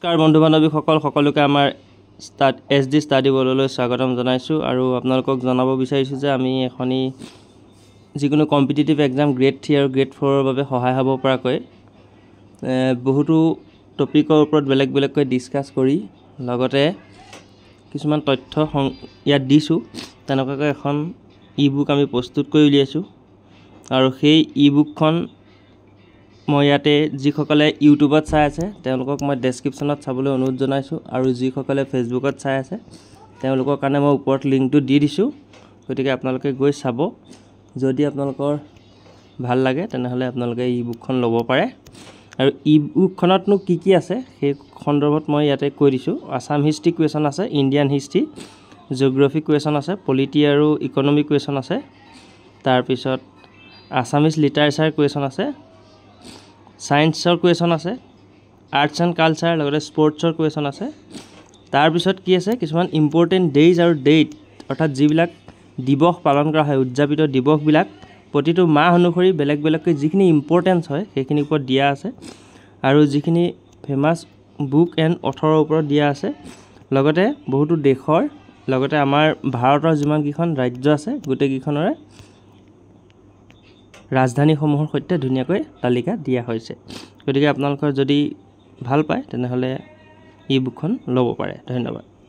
নমস্কাৰ বন্ধু বান্ধৱীসকল সকলোকে আমাৰ ষ্টাৰ্ট এছ ডি ষ্টাডি বৰ্ডলৈ স্বাগতম জনাইছোঁ আৰু আপোনালোকক জনাব বিচাৰিছোঁ যে আমি এখনি যিকোনো কম্পিটিটিভ এক্সাম গ্ৰেড থ্ৰী আৰু গ্ৰেড ফ'ৰৰ বাবে সহায় হ'ব পৰাকৈ বহুতো টপিকৰ ওপৰত বেলেগ বেলেগকৈ ডিছকাছ কৰি লগতে কিছুমান তথ্য সং ইয়াত দিছোঁ তেনেকুৱাকৈ এখন ই বুক আমি প্ৰস্তুত কৰি উলিয়াইছোঁ আৰু সেই ই বুকখন মই ইয়াতে যিসকলে ইউটিউবত চাই আছে তেওঁলোকক মই ডেছক্ৰিপশ্যনত চাবলৈ অনুৰোধ জনাইছোঁ আৰু যিসকলে ফেচবুকত চাই আছে তেওঁলোকৰ কাৰণে মই ওপৰত লিংকটো দি দিছোঁ গতিকে আপোনালোকে গৈ চাব যদি আপোনালোকৰ ভাল লাগে তেনেহ'লে আপোনালোকে ই বুকখন ল'ব পাৰে আৰু ই বুকখনতনো কি কি আছে সেই সন্দৰ্ভত মই ইয়াতে কৈ দিছোঁ আছাম হিষ্ট্ৰী কুৱেশ্যন আছে ইণ্ডিয়ান হিষ্ট্ৰী জিঅ'গ্ৰাফি কুৱেশ্যন আছে পলিটি আৰু ইকনমিক কুৱেশ্যন আছে তাৰপিছত আছামিজ লিটাৰেচাৰ কুৱেশ্যন আছে ছায়েন্সৰ কুৱেশ্যন আছে আৰ্টছ এণ্ড কালচাৰ লগতে স্পৰ্টছৰ কুৱেশ্যন আছে তাৰপিছত কি আছে কিছুমান ইম্পৰ্টেণ্ট ডেইজ আৰু ডেট অৰ্থাৎ যিবিলাক দিৱস পালন কৰা হয় উদযাপিত দিৱসবিলাক প্ৰতিটো মাহ অনুসৰি বেলেগ বেলেগকৈ যিখিনি ইম্পৰ্টেঞ্চ হয় সেইখিনিৰ ওপৰত দিয়া আছে আৰু যিখিনি ফেমাছ বুক এণ্ড অথৰৰ ওপৰত দিয়া আছে লগতে বহুতো দেশৰ লগতে আমাৰ ভাৰতৰ যিমানকেইখন ৰাজ্য আছে গোটেইকেইখনৰে ৰাজধানীসমূহৰ সৈতে ধুনীয়াকৈ তালিকা দিয়া হৈছে গতিকে আপোনালোকৰ যদি ভাল পায় তেনেহ'লে ই বুকখন ল'ব পাৰে ধন্যবাদ